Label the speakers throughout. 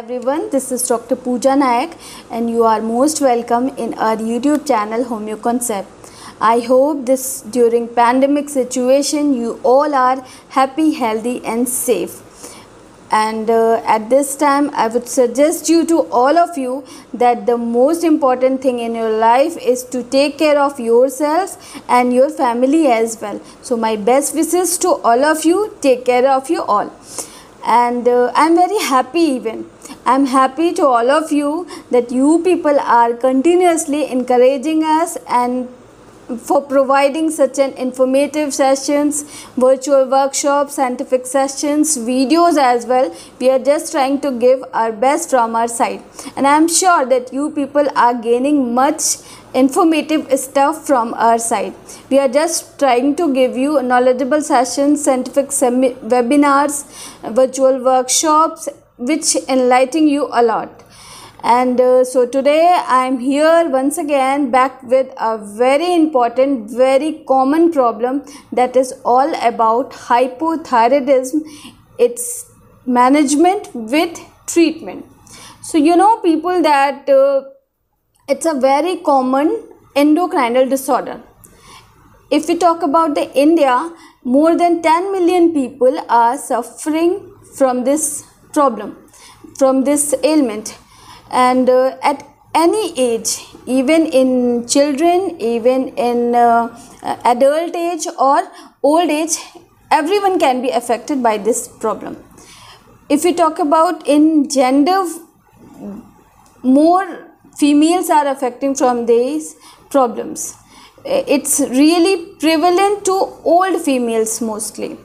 Speaker 1: everyone, this is Dr. Pooja Nayak and you are most welcome in our YouTube channel Concept. I hope this during pandemic situation you all are happy, healthy and safe. And uh, at this time I would suggest you to all of you that the most important thing in your life is to take care of yourself and your family as well. So my best wishes to all of you. Take care of you all and uh, i'm very happy even i'm happy to all of you that you people are continuously encouraging us and for providing such an informative sessions virtual workshops scientific sessions videos as well we are just trying to give our best from our side and i am sure that you people are gaining much informative stuff from our side. We are just trying to give you knowledgeable sessions, scientific webinars, virtual workshops, which enlighten you a lot. And uh, so today I am here once again back with a very important, very common problem that is all about hypothyroidism, its management with treatment. So you know people that uh, it's a very common endocrinal disorder. If we talk about the India, more than 10 million people are suffering from this problem, from this ailment. And uh, at any age, even in children, even in uh, adult age or old age, everyone can be affected by this problem. If we talk about in gender, more females are affecting from these problems eh, it's really prevalent to old females mostly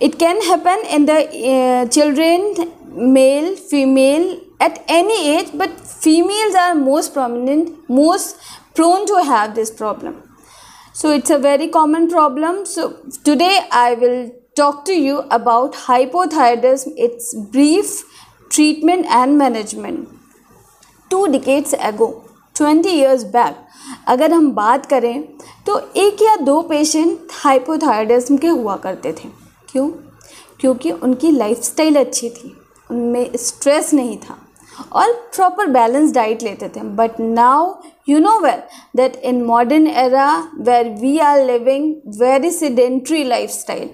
Speaker 1: it can happen in the uh, children male female at any age but females are most prominent most prone to have this problem so it's a very common problem so today i will talk to you about hypothyroidism its brief treatment and management two decades ago twenty years back अगर हम बात करें तो एक या दो patient हाइपोथायरडिज्म के हुआ करते थे क्यों क्योंकि उनकी लाइफ स्टाइल अच्छी थी उनमें स्ट्रेस नहीं था और प्रॉपर बैलेंस डाइट लेते थे but now you know well that in modern era where we are living very sedentary life style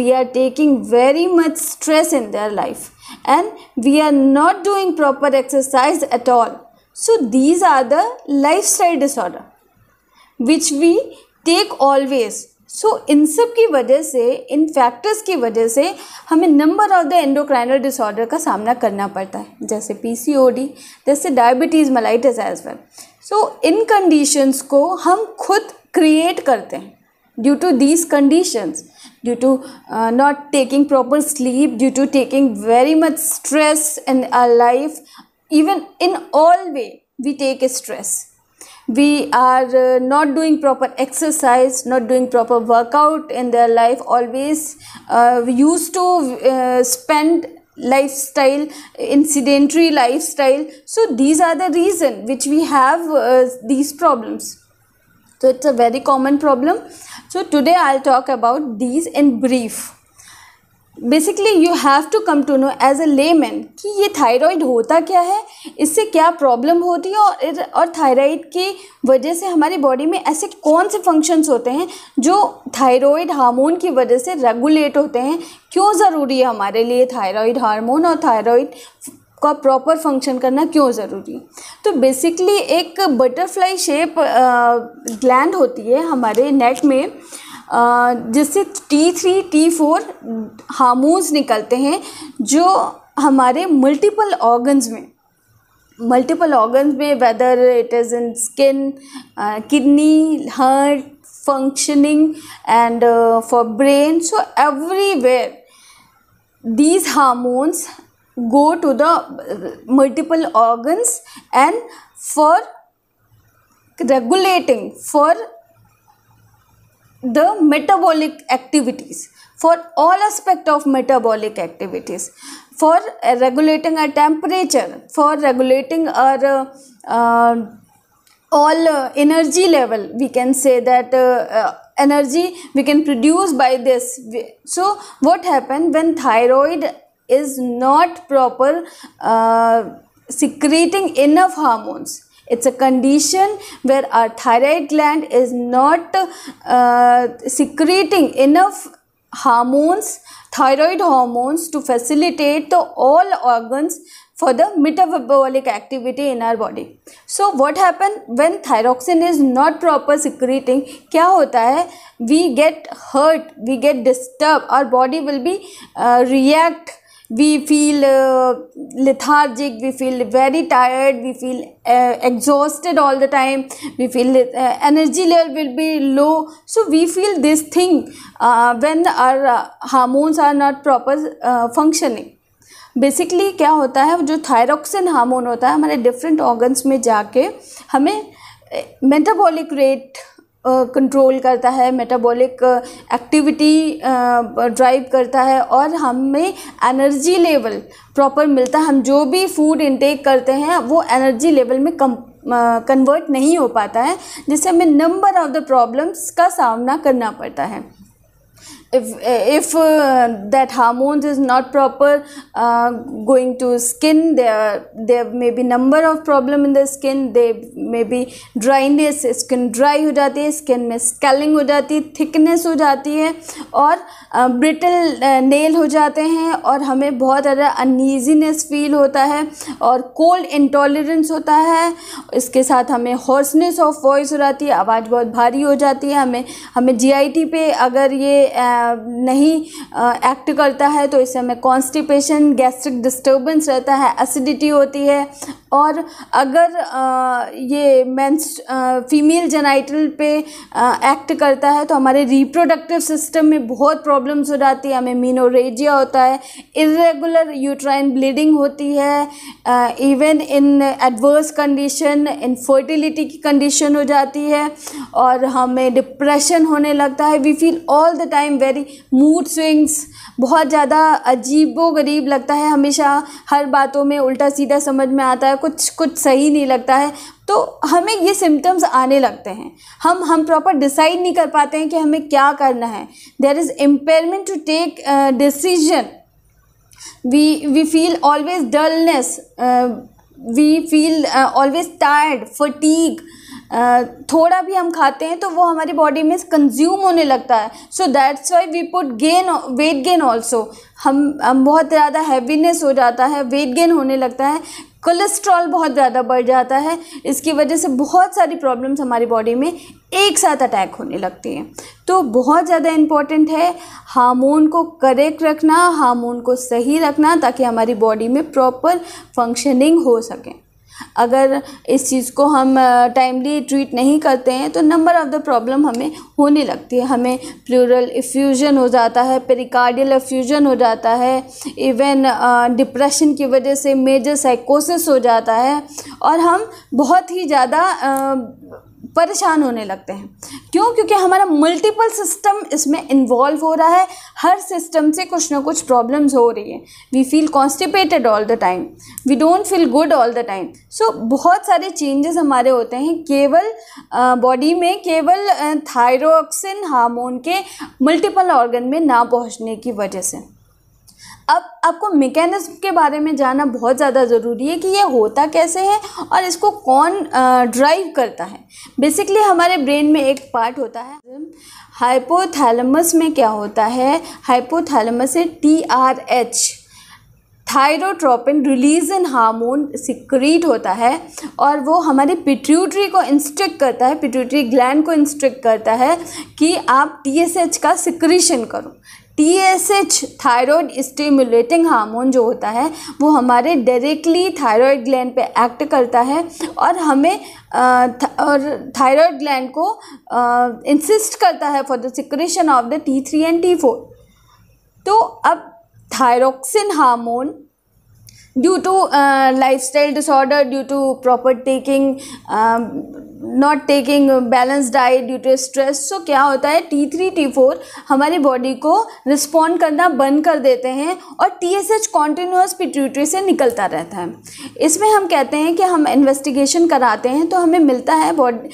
Speaker 1: we are taking very much stress in their life and we are not doing proper exercise at all. So these are the lifestyle disorder which we take always. So so, इन सब की वजह से इन factors की वजह से हमें number of the endocrinal disorder का सामना करना पड़ता है जैसे पीसीओडी, जैसे diabetes mellitus as well so इन कंडीशंस को हम खुद क्रिएट करते हैं due to these conditions due to uh, not taking proper sleep due to taking very much stress in our life even in all way we take stress we are uh, not doing proper exercise not doing proper workout in their life always uh, used to uh, spend lifestyle in sedentary lifestyle so these are the reason which we have uh, these problems so it's a very common problem So today I'll talk about these in brief. Basically you have to come to know as a man कि ये thyroid होता क्या है इससे क्या problem होती है और और थायराइड की वजह से हमारी बॉडी में ऐसे कौन से फंक्शंस होते हैं जो थायराइड हार्मोन की वजह से रेगुलेट होते हैं क्यों ज़रूरी है हमारे लिए थायराइड हार्मोन और थायराइड का प्रॉपर फंक्शन करना क्यों ज़रूरी तो बेसिकली एक बटरफ्लाई शेप ग्लैंड होती है हमारे नेट में जिससे T three T four hormones निकलते हैं जो हमारे मल्टीपल ऑर्गन्स में मल्टीपल ऑर्गन्स में whether it is in skin kidney heart functioning and for brain so everywhere these hormones go to the uh, multiple organs and for regulating for the metabolic activities for all aspect of metabolic activities for uh, regulating our temperature for regulating our uh, uh, all uh, energy level we can say that energy we can produce by this so what happened when thyroid is not proper uh, secreting enough hormones it's a condition where our thyroid gland is not uh, secreting enough hormones thyroid hormones to facilitate the all organs for the metabolic activity in our body so what happen when thyroxine is not proper secreting क्या होता है we get hurt we get disturbed our body will be uh, react we feel uh, lethargic we feel very tired we feel uh, exhausted all the time we feel uh, energy level will be low so we feel this thing when our hormones are not proper functioning basically क्या होता है जो thyroxine hormone होता है हमारे different organs में जाके हमें मेटाबॉलिक रेट कंट्रोल करता है मेटाबॉलिक एक्टिविटी ड्राइव करता है और हमें एनर्जी लेवल प्रॉपर मिलता है हम जो भी फूड इनटेक करते हैं वो एनर्जी लेवल में कम कन्वर्ट uh, नहीं हो पाता है जिससे हमें नंबर ऑफ़ द प्रॉब्लम्स का सामना करना पड़ता है if if uh, that hormones is not proper uh, going to skin there there may be number of problem in the skin they may be dryness skin dry ho jati hai skin mein scaling ho jati thickness ho jati hai aur uh, brittle uh, nail ho jate hain aur hame bahut zyada uneasiness feel hota hai aur cold intolerance hota hai iske sath hame hoarseness of voice ho jati hai awaaz bahut bhari ho jati hai hame hame GIT pe agar ye uh, नहीं act करता है तो इस समय constipation gastric disturbance रहता है acidity होती है और अगर ये मेंस फीमेल जेनाइटल पे एक्ट करता है तो हमारे रिप्रोडक्टिव सिस्टम में बहुत प्रॉब्लम्स हो जाती है हमें मीनोरेजिया होता है इरेगुलर यूट्राइन ब्लीडिंग होती है even in adverse condition infertility की कंडीशन हो जाती है और हमें डिप्रेशन होने लगता है we feel all the time very very mood swings बहुत ज़्यादा अजीबो गरीब लगता है हमेशा हर बातों में उल्टा सीधा समझ में आता है कुछ कुछ सही नहीं लगता है तो हमें ये सिम्टम्स आने लगते हैं हम हम प्रॉपर डिसाइड नहीं कर पाते हैं कि हमें क्या करना है there is impairment to take decision we we feel always dullness we feel always tired fatigue थोड़ा भी हम खाते हैं तो वो हमारी बॉडी में कंज्यूम होने लगता है so that's why we put gain weight gain also हम हम बहुत ज़्यादा हैवीनेस हो जाता है वेट गेन होने लगता है कोलेस्ट्रॉल बहुत ज़्यादा बढ़ जाता है इसकी वजह से बहुत सारी प्रॉब्लम्स हमारी बॉडी में एक साथ अटैक होने लगती हैं तो बहुत ज़्यादा इम्पॉर्टेंट है हार्मोन को करेक्ट रखना हार्मोन को सही रखना ताकि हमारी बॉडी में प्रॉपर फंक्शनिंग हो सके अगर इस चीज़ को हम टाइमली ट्रीट नहीं करते हैं तो नंबर ऑफ़ द प्रॉब्लम हमें होने लगती है हमें प्लूरल इफ्यूजन हो जाता है पेरिकार्डियल इफ्यूजन हो जाता है इवन डिप्रेशन की वजह से मेजर साइकोसिस हो जाता है और हम बहुत ही ज़्यादा परेशान होने लगते हैं क्यों क्योंकि हमारा मल्टीपल सिस्टम इसमें इन्वॉल्व हो रहा है हर सिस्टम से कुछ ना कुछ प्रॉब्लम्स हो रही है we feel constipated all the time we don't feel good all the time so बहुत सारे चेंजेस हमारे होते हैं केवल बॉडी में केवल थायरोक्सिन हार्मोन के मल्टीपल ऑर्गन में ना पहुंचने की वजह से अब आपको मेकेनिज़्म के बारे में जानना बहुत ज़्यादा ज़रूरी है कि ये होता कैसे है और इसको कौन ड्राइव करता है बेसिकली हमारे ब्रेन में एक पार्ट होता है हाइपोथैलेमस में क्या होता है हाइपोथैलेमस है T R H thyrotropin releasing hormone secrete होता है और वो हमारे पिट्यूटरी को इंस्ट्रिक्ट करता है पिट्यूटरी ग्लैंड को इंस्ट्रिक्ट करता है कि आप टीएसएच का सिक्रीशन करो T S H thyroid stimulating hormone जो होता है वो हमारे डायरेक्टली थायरॉयड ग्लैंड पे एक्ट करता है और हमें था, और थायरॉयड ग्लैंड को इंसिस्ट करता है for the secretion of the T three and T four तो अब thyroxine hormone due to life style disorder due to proper taking not taking balance diet due to stress so क्या होता है T three T four हमारी body को respond करना बंद कर देते हैं और T S H continuous pituitary से निकलता रहता है इसमें हम कहते हैं कि हम इन्वेस्टिगेशन कराते हैं तो हमें मिलता है बॉडी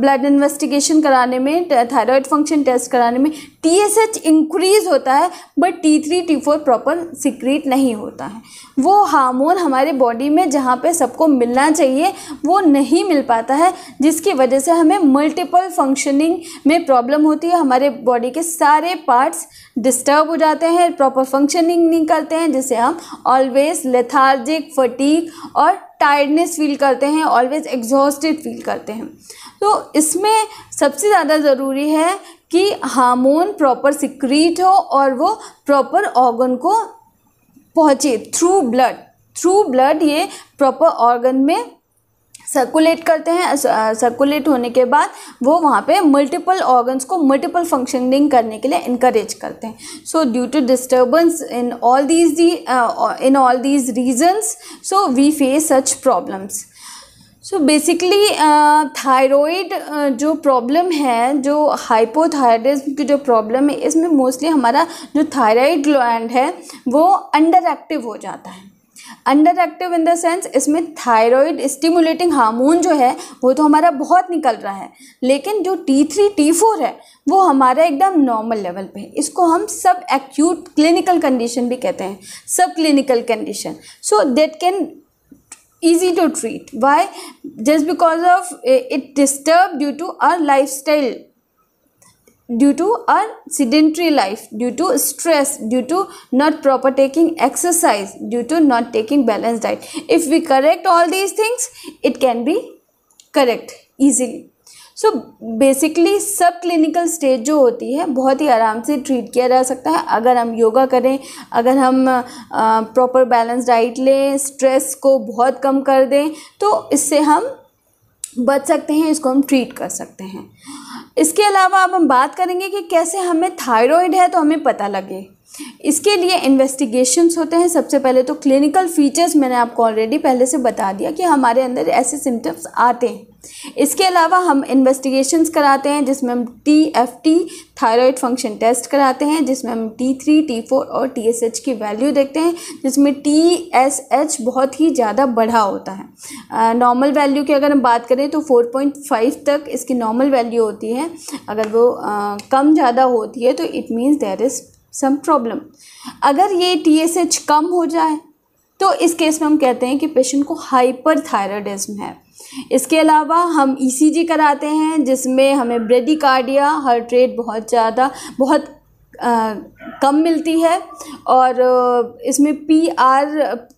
Speaker 1: ब्लड इन्वेस्टिगेशन कराने में थायरॉयड फंक्शन टेस्ट कराने में टी एस एच इंक्रीज होता है but T three T four proper secrete नहीं होता है वो हार्मोन हमारे बॉडी में जहाँ पे सबको मिलना चाहिए वो नहीं मिल पाता है जिसकी वजह से हमें मल्टीपल फंक्शनिंग में प्रॉब्लम होती है हमारे बॉडी के सारे पार्ट्स डिस्टर्ब हो जाते हैं प्रॉपर फंक्शनिंग नहीं करते हैं जिससे हम ऑलवेज लेथार्जिक फटीक और टायर्डनेस फील करते हैं ऑलवेज एग्जॉस्टेड फील करते हैं तो इसमें सबसे ज़्यादा ज़रूरी है कि हार्मोन प्रॉपर सिक्रीट हो और वो प्रॉपर ऑर्गन को पहुँचे थ्रू ब्लड थ्रू ब्लड ये प्रॉपर ऑर्गन में सर्कुलेट करते हैं सर्कुलेट होने के बाद वो वहाँ पे मल्टीपल ऑर्गन्स को मल्टीपल फंक्शनिंग करने के लिए इनक्रेज करते हैं so due to disturbance in all these in all these reasons so we face such problems so basically thyroid जो प्रॉब्लम है जो हाइपोथायरिज्म की जो प्रॉब्लम है इसमें मोस्टली हमारा जो थायराइड ग्लैंड है वो अंडर एक्टिव हो जाता है under active in the sense इसमें थायरॉयड स्टिमुलेटिंग हार्मोन जो है वो तो हमारा बहुत निकल रहा है लेकिन जो टी थ्री टी फोर है वो हमारा एकदम नॉर्मल लेवल पे है इसको हम सब एक्यूट क्लिनिकल कंडीशन भी कहते हैं सब clinical condition so that can easy to treat why just because of eh, it disturbed due to our lifestyle due to our sedentary life due to stress due to not proper taking exercise due to not taking balanced diet if we correct all these things it can be correct easily so basically subclinical stage जो होती है बहुत ही आराम से treat किया जा सकता है अगर हम योगा करें अगर हम प्रॉपर बैलेंस डाइट लें स्ट्रेस को बहुत कम कर दें तो इससे हम बच सकते हैं इसको हम ट्रीट कर सकते हैं इसके अलावा अब हम बात करेंगे कि कैसे हमें थायराइड है तो हमें पता लगे इसके लिए इन्वेस्टिगेशंस होते हैं सबसे पहले तो क्लिनिकल फीचर्स मैंने आपको ऑलरेडी पहले से बता दिया कि हमारे अंदर ऐसे सिम्टम्स आते हैं इसके अलावा हम इन्वेस्टिगेशंस कराते हैं जिसमें हम T F T thyroid function test कराते हैं जिसमें हम टी थ्री टी फोर और टी एस एच की वैल्यू देखते हैं जिसमें टी एस एच बहुत ही ज़्यादा बढ़ा होता है नॉर्मल वैल्यू की अगर हम बात करें तो फोर पॉइंट फाइव तक इसकी नॉर्मल वैल्यू होती है अगर वो आ, कम ज़्यादा होती है तो it means there is some problem अगर ये टी एस एच कम हो जाए तो इस केस में हम कहते हैं कि पेशेंट को हाइपर थायराइडिज्म है इसके अलावा हम ईसीजी e कराते हैं जिसमें हमें ब्रेडिकार्डिया हार्ट रेट बहुत ज़्यादा बहुत आ, कम मिलती है और इसमें पी आर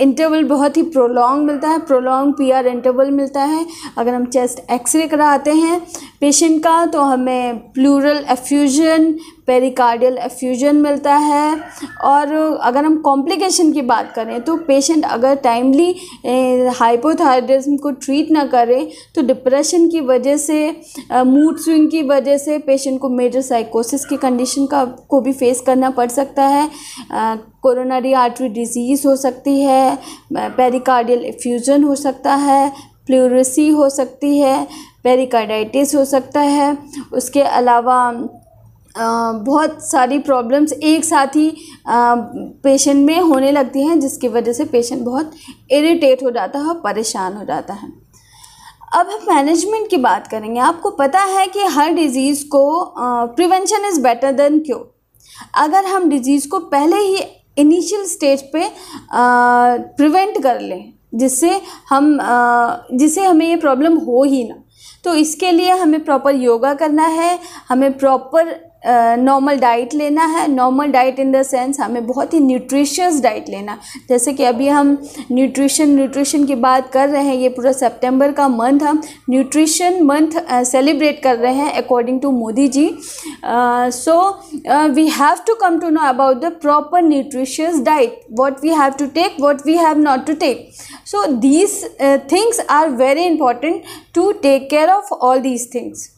Speaker 1: इंटरवल बहुत ही प्रोलॉन्ग मिलता है प्रोलॉन्ग पीआर इंटरवल मिलता है अगर हम चेस्ट एक्सरे कराते हैं पेशेंट का तो हमें प्लूरल एफ्यूजन पेरिकार्डियल एफ्यूजन मिलता है और अगर हम कॉम्प्लिकेशन की बात करें तो पेशेंट अगर टाइमली हाइपोथायरिज्म को ट्रीट ना करें तो डिप्रेशन की वजह से मूड स्विंग की वजह से पेशेंट को मेजर साइकोसिस की कंडीशन का को भी फेस करना पड़ सकता है कोरोनरी आर्टरी डिजीज़ हो सकती है पेरिकार्डियल इफ्यूज़न हो सकता है प्लूरसी हो सकती है पेरिकार्डाइटिस हो सकता है उसके अलावा बहुत सारी प्रॉब्लम्स एक साथ ही पेशेंट में होने लगती हैं जिसकी वजह से पेशेंट बहुत इरिटेट हो जाता है और परेशान हो जाता है अब हम मैनेजमेंट की बात करेंगे आपको पता है कि हर डिज़ीज़ को prevention is better than cure अगर हम डिज़ीज़ को पहले ही इनिशियल स्टेज पे प्रिवेंट कर लें जिससे हम जिससे हमें ये प्रॉब्लम हो ही ना तो इसके लिए हमें प्रॉपर योगा करना है हमें प्रॉपर नॉर्मल डाइट लेना है normal diet in the sense हमें बहुत ही न्यूट्रिशियस डाइट लेना जैसे कि अभी हम न्यूट्रिशन न्यूट्रिशन की बात कर रहे हैं ये पूरा सितंबर का मंथ हम न्यूट्रिशन मंथ सेलिब्रेट कर रहे हैं according to Modi ji so we have to come to know about the proper nutritious diet what we have to take what we have not to take so these things are very important to take care of all these things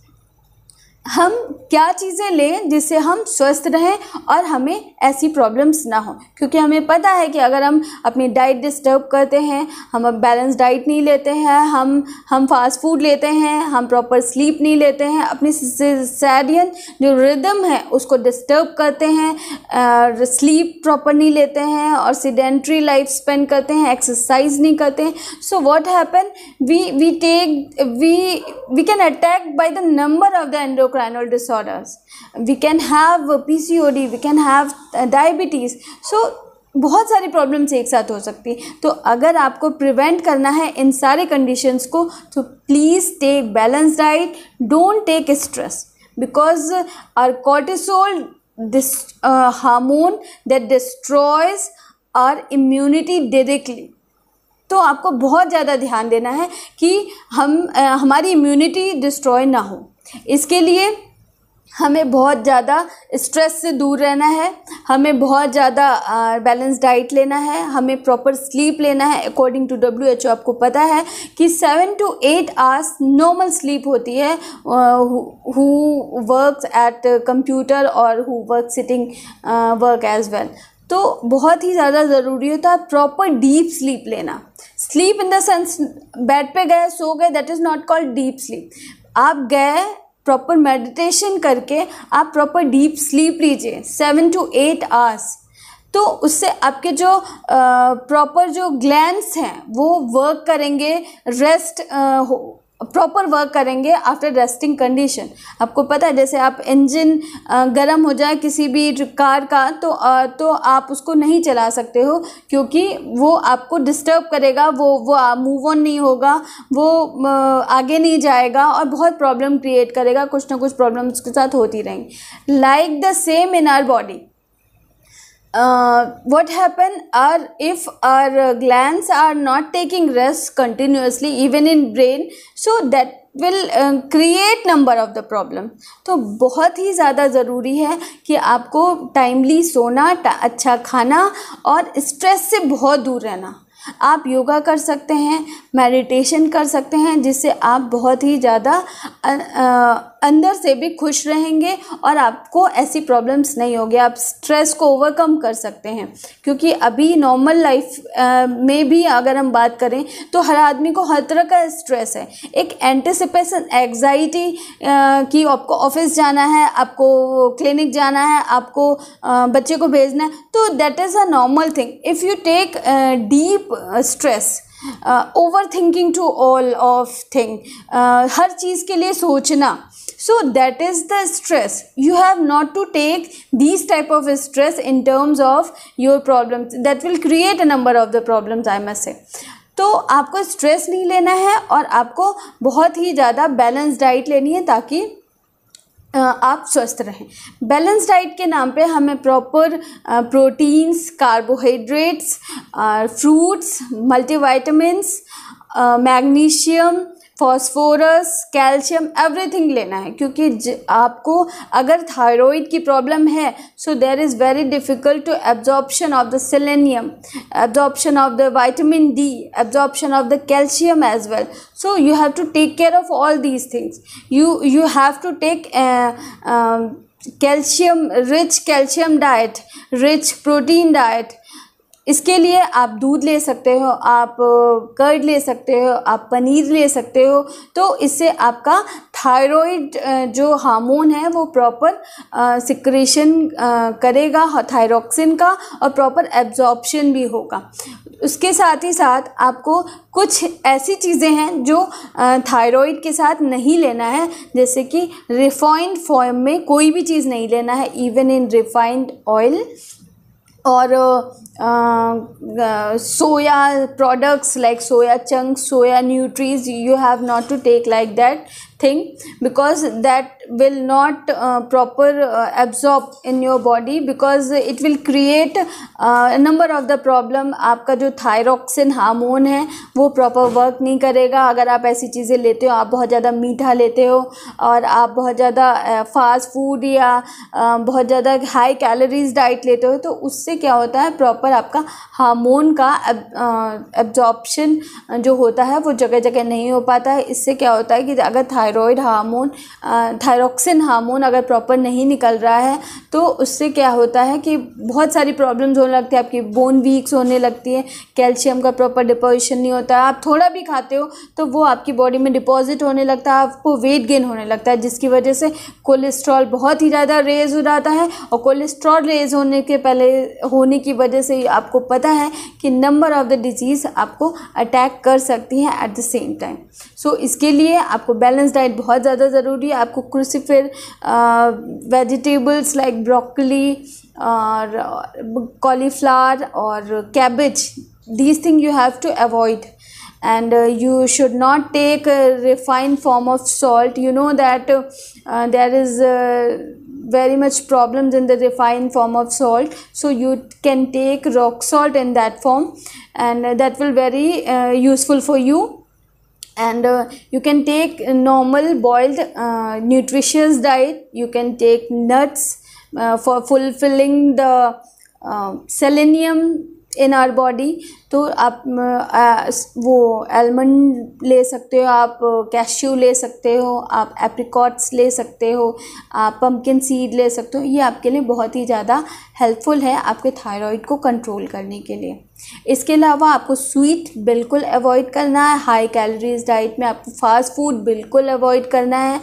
Speaker 1: हम क्या चीज़ें लें जिससे हम स्वस्थ रहें और हमें ऐसी प्रॉब्लम्स ना हो क्योंकि हमें पता है कि अगर हम अपनी डाइट डिस्टर्ब करते हैं हम अब बैलेंस डाइट नहीं लेते हैं हम हम फास्ट फूड लेते हैं हम प्रॉपर स्लीप नहीं लेते हैं अपनी सैडियन जो रिदम है उसको डिस्टर्ब करते हैं स्लीप प्रॉपर नहीं लेते हैं और सीडेंट्री लाइफ स्पेंड करते हैं एक्सरसाइज नहीं करते हैं so what happen we we take we we can attack by the number of the and endocrinal disorders we can have pcod we can have uh, diabetes so बहुत सारी problems एक साथ हो सकती हैं तो अगर आपको प्रिवेंट करना है इन सारे कंडीशंस को तो please take balance diet don't take stress because our cortisol this hormone that destroys our immunity directly तो आपको बहुत ज़्यादा ध्यान देना है कि हम आ, uh, हमारी इम्यूनिटी डिस्ट्रॉय ना हो इसके लिए हमें बहुत ज़्यादा स्ट्रेस से दूर रहना है हमें बहुत ज़्यादा बैलेंस डाइट लेना है हमें प्रॉपर स्लीप लेना है according to W H O आपको पता है कि seven to eight hours normal sleep होती है हु वर्क्स एट कंप्यूटर और who work sitting work as well तो बहुत ही ज़्यादा ज़रूरी होता है प्रॉपर डीप स्लीप लेना sleep in the sense bed पे गए सो गए that is not called deep sleep आप गए प्रॉपर मेडिटेशन करके आप प्रॉपर डीप स्लीप लीजिए सेवन टू एट आवर्स तो उससे आपके जो प्रॉपर जो ग्लैंड्स हैं वो वर्क करेंगे रेस्ट आ, हो प्रॉपर वर्क करेंगे आफ्टर रेस्टिंग कंडीशन आपको पता है जैसे आप इंजन गर्म हो जाए किसी भी कार का तो तो आप उसको नहीं चला सकते हो क्योंकि वो आपको डिस्टर्ब करेगा वो वो मूव ऑन नहीं होगा वो आगे नहीं जाएगा और बहुत प्रॉब्लम क्रिएट करेगा कुछ ना कुछ प्रॉब्लम उसके साथ होती रहेंगी like the same in our body uh, what happen are if our glands are not taking rest continuously even in brain so that will create number of the problem तो बहुत ही ज़्यादा ज़रूरी है कि आपको टाइमली सोना अच्छा खाना और स्ट्रेस से बहुत दूर रहना आप योगा कर सकते हैं मेडिटेशन कर सकते हैं जिससे आप बहुत ही ज़्यादा uh, uh, अंदर से भी खुश रहेंगे और आपको ऐसी प्रॉब्लम्स नहीं होगी आप स्ट्रेस को ओवरकम कर सकते हैं क्योंकि अभी नॉर्मल लाइफ में भी अगर हम बात करें तो हर आदमी को हर तरह का स्ट्रेस है एक एंटिसिपेशन एग्जाइटी कि आपको ऑफिस जाना है आपको क्लिनिक जाना है आपको आ, बच्चे को भेजना है तो that is a normal thing if you take deep stress over thinking to all of thing हर चीज़ के लिए सोचना so that is the stress you have not to take these type of stress in terms of your problems that will create a number of the problems i must say तो आपको stress नहीं लेना है और आपको बहुत ही ज़्यादा बैलेंस डाइट लेनी है ताकि आप स्वस्थ रहें बैलेंस डाइट के नाम पे हमें proper proteins carbohydrates fruits multivitamins magnesium uh, phosphorus calcium everything लेना है क्योंकि आपको अगर थायरॉइड की प्रॉब्लम है so there is very difficult to absorption of the selenium absorption of the vitamin D absorption of the calcium as well so you have to take care of all these things you you have to take calcium rich calcium diet rich protein diet इसके लिए आप दूध ले सकते हो आप curd ले सकते हो आप पनीर ले सकते हो तो इससे आपका थायराइड जो हार्मोन है वो प्रॉपर सिक्रेशन करेगा थायरोक्सिन का और प्रॉपर एब्जॉर्प्शन भी होगा उसके साथ ही साथ आपको कुछ ऐसी चीज़ें हैं जो थायराइड के साथ नहीं लेना है जैसे कि रिफाइंड फॉर्म में कोई भी चीज़ नहीं लेना है इवन इन रिफाइंड ऑयल और uh, soya products like soya chunks soya nutries you have not to take like that thing because that will not uh, proper uh, absorb in your body because it will create uh, number of the problem आपका जो thyroxine hormone है वो proper work नहीं करेगा अगर आप ऐसी चीज़ें लेते हो आप बहुत ज़्यादा मीठा लेते हो और आप बहुत ज़्यादा फास्ट फूड या uh, बहुत ज़्यादा हाई कैलोरीज डाइट लेते हो तो उससे क्या होता है प्रॉपर आपका हार्मोन का एब्जॉर्प्शन uh, जो होता है वो जगह जगह नहीं हो पाता है इससे क्या होता है कि अगर thyroxine thyroid hormone thyroxine hormone अगर प्रॉपर नहीं निकल रहा है तो उससे क्या होता है कि बहुत सारी प्रॉब्लम्स होने लगती है आपकी बोन वीक्स होने लगती है कैल्शियम का प्रॉपर डिपोजिशन नहीं होता आप थोड़ा भी खाते हो तो वो आपकी बॉडी में डिपॉजिट होने लगता है आपको वेट गेन होने लगता है जिसकी वजह से कोलेस्ट्रॉल बहुत ही ज़्यादा रेज हो जाता है और कोलेस्ट्रॉल रेज होने के पहले होने की वजह से आपको पता है कि नंबर ऑफ़ द डिजीज़ आपको अटैक कर सकती है at the same time so इसके लिए आपको बैलेंस डाइट बहुत ज़्यादा ज़रूरी है आपको क्रूसीफिर वेजिटेबल्स लाइक ब्रोकली और कॉलीफ्लावर और cabbage these things you have to avoid and uh, you should not take a refined form of salt you know that uh, there is uh, very much problems in the refined form of salt so you can take rock salt in that form and that will very useful for you and uh, you can take normal boiled uh, nutritious diet you can take nuts uh, for fulfilling the um, selenium in our body तो आप आ, वो almond ले सकते हो आप cashew uh, ले सकते हो आप एप्रिकॉट्स ले सकते हो आप पम्पकिन सीड ले सकते हो ये आपके लिए बहुत ही ज़्यादा हेल्पफुल है आपके थायराइड को कंट्रोल करने के लिए इसके अलावा आपको स्वीट बिल्कुल अवॉइड करना है हाई कैलोरीज डाइट में आपको फास्ट फूड बिल्कुल अवॉइड करना है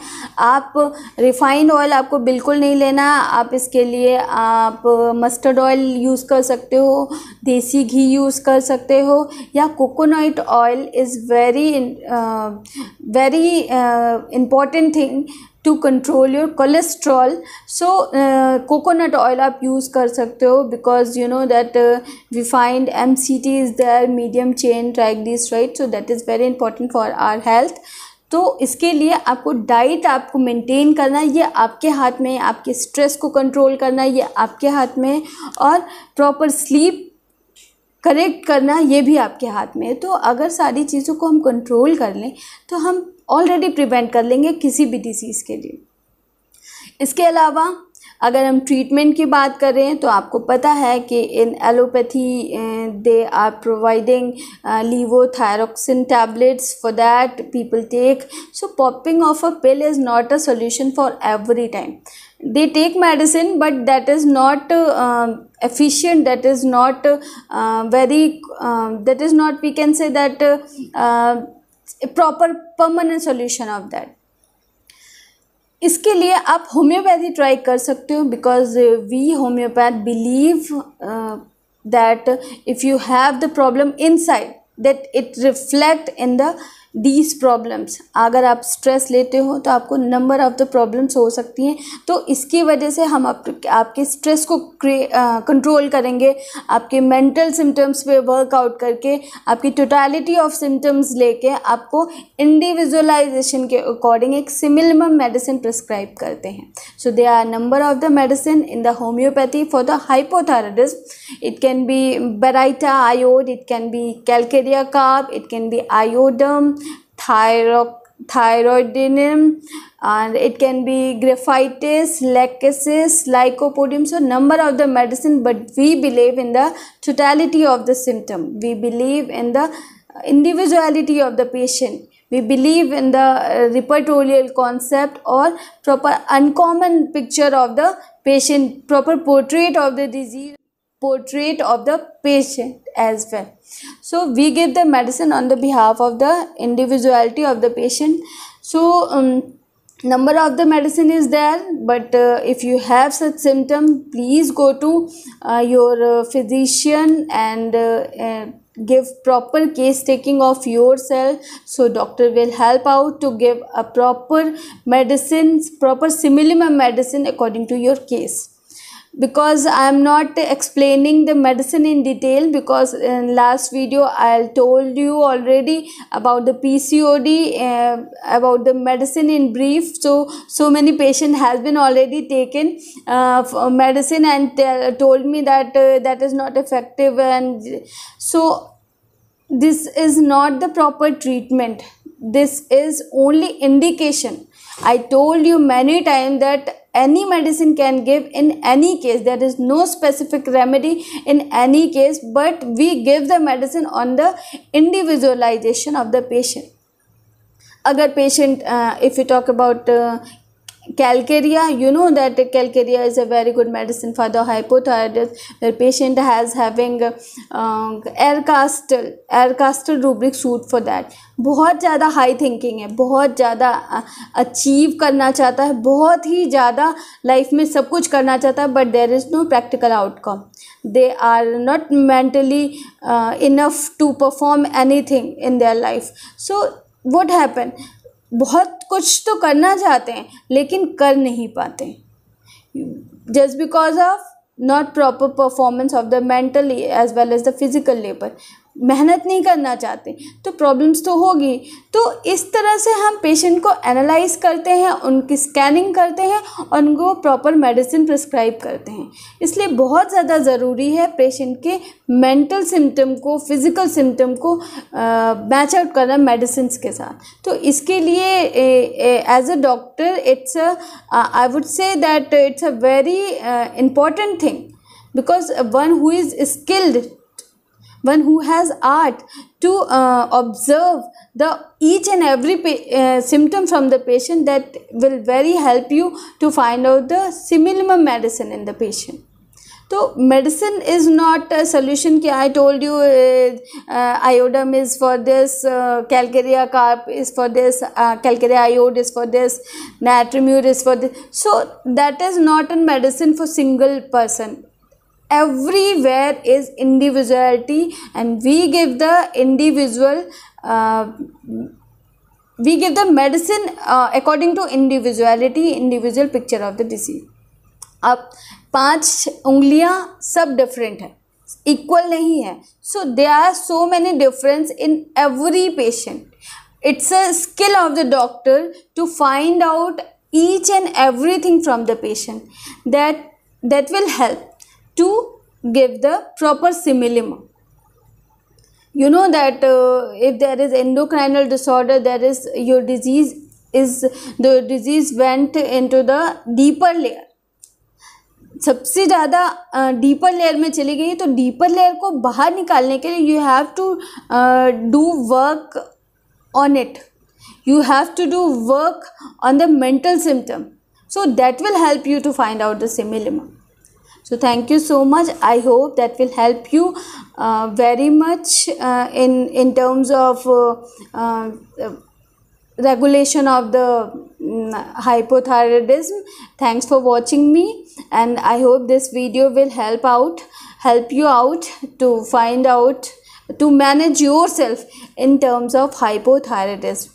Speaker 1: आप रिफाइंड ऑयल आपको बिल्कुल नहीं लेना है आप इसके लिए आप मस्टर्ड ऑयल यूज़ कर सकते हो देसी घी यूज़ कर सकते हो या coconut oil is very very important thing to control your cholesterol so coconut oil आप यूज़ कर सकते हो because you know that we find M C T is there medium chain triglyceride so that is very important for our health तो इसके लिए आपको diet आपको maintain करना ये आपके हाथ में आपके स्ट्रेस को कंट्रोल करना ये आपके हाथ में और प्रॉपर स्लीप करेक्ट करना ये भी आपके हाथ में है तो अगर सारी चीज़ों को हम कंट्रोल कर लें तो हम ऑलरेडी प्रिवेंट कर लेंगे किसी भी डिसीज़ के लिए इसके अलावा अगर हम ट्रीटमेंट की बात करें तो आपको पता है कि in allopathy they are providing levothyroxine tablets for that people take so popping of a pill is not a solution for every time they take medicine but that is not efficient that is not very that is not we can say that proper permanent solution of that इसके लिए आप homeopathy try कर सकते हो because we homeopath believe that if you have the problem in side that it reflect in the these problems अगर आप stress लेते हो तो आपको नंबर ऑफ़ द प्रॉब्लम्स हो सकती हैं तो इसकी वजह से हम आप, आपके स्ट्रेस को कंट्रोल करेंगे आपके मेंटल सिम्टम्स पे वर्कआउट करके आपकी टोटालिटी ऑफ सिम्टम्स लेके आपको इंडिविजुअलाइजेशन के अकॉर्डिंग एक सिमिलम मेडिसिन प्रिस्क्राइब करते हैं so they are number of the medicine in the homeopathy for the hypothyroidism it can be baryta iod it can be calcarea carb it can be iodum thyroidinum and it can be graphitis lachesis lycopodium so number of the medicine but we believe in the totality of the symptom we believe in the individuality of the patient we believe in the uh, repertorial concept or proper uncommon picture of the patient proper portrait of the disease portrait of the patient as well so we give the medicine on the behalf of the individuality of the patient so um, number of the medicine is there but uh, if you have such symptom please go to uh, your uh, physician and uh, give proper case taking of yourself so doctor will help out to give a proper medicines proper similar medicine according to your case because i am not explaining the medicine in detail because in last video i told you already about the pcod uh, about the medicine in brief so so many patient has been already taken uh, medicine and told me that uh, that is not effective and so this is not the proper treatment this is only indication i told you many times that any medicine can give in any case there is no specific remedy in any case but we give the medicine on the individualization of the patient अगर patient if you talk about calcarea you know that calcarea is a very good medicine for the hypothyroid the patient has having uh, air castle air castle rubric suit for that बहुत ज़्यादा high thinking है बहुत ज़्यादा achieve करना चाहता है बहुत ही ज़्यादा लाइफ में सब कुछ करना चाहता है but there is no practical outcome they are not mentally enough to perform any thing in their life so what happen बहुत कुछ तो करना चाहते हैं लेकिन कर नहीं पाते just because of not proper performance of the mentally as well as the physical labour मेहनत नहीं करना चाहते तो प्रॉब्लम्स तो होगी तो इस तरह से हम पेशेंट को एनालाइज करते हैं उनकी स्कैनिंग करते हैं और उनको प्रॉपर मेडिसिन प्रिस्क्राइब करते हैं इसलिए बहुत ज़्यादा ज़रूरी है पेशेंट के मेंटल सिम्टम को फिज़िकल सिम्टम को मैच आउट करना मेडिसिन के साथ तो इसके लिए as a doctor it's I would say that it's a very important thing because one who is skilled one who has art to uh, observe the each and every uh, symptom from the patient that will very help you to find out the similar medicine in the patient so medicine is not a solution ki i told you uh, uh, iodum is for this uh, calcarea carp is for this uh, calcarea iode is for this natramure is for this so that is not a medicine for single person everywhere is individuality and we give the individual uh, we give the medicine uh, according to individuality individual picture of the disease अब पांच उंगलियां सब different है equal नहीं है so they are so many difference in every patient it's a skill of the doctor to find out each and everything from the patient that that will help to give the proper similima you know that uh, if there is endocrinal disorder there is your disease is the disease went into the deeper layer सबसे ज़्यादा deeper layer में चली गई तो deeper layer को बाहर निकालने के लिए you have to do work on it you have to do work on the mental symptom so that will help you to find out the simillimum so thank you so much i hope that will help you uh, very much uh, in in terms of uh, uh regulation of the um, hypothyroidism thanks for watching me and i hope this video will help out help you out to find out to manage yourself in terms of hypothyroidism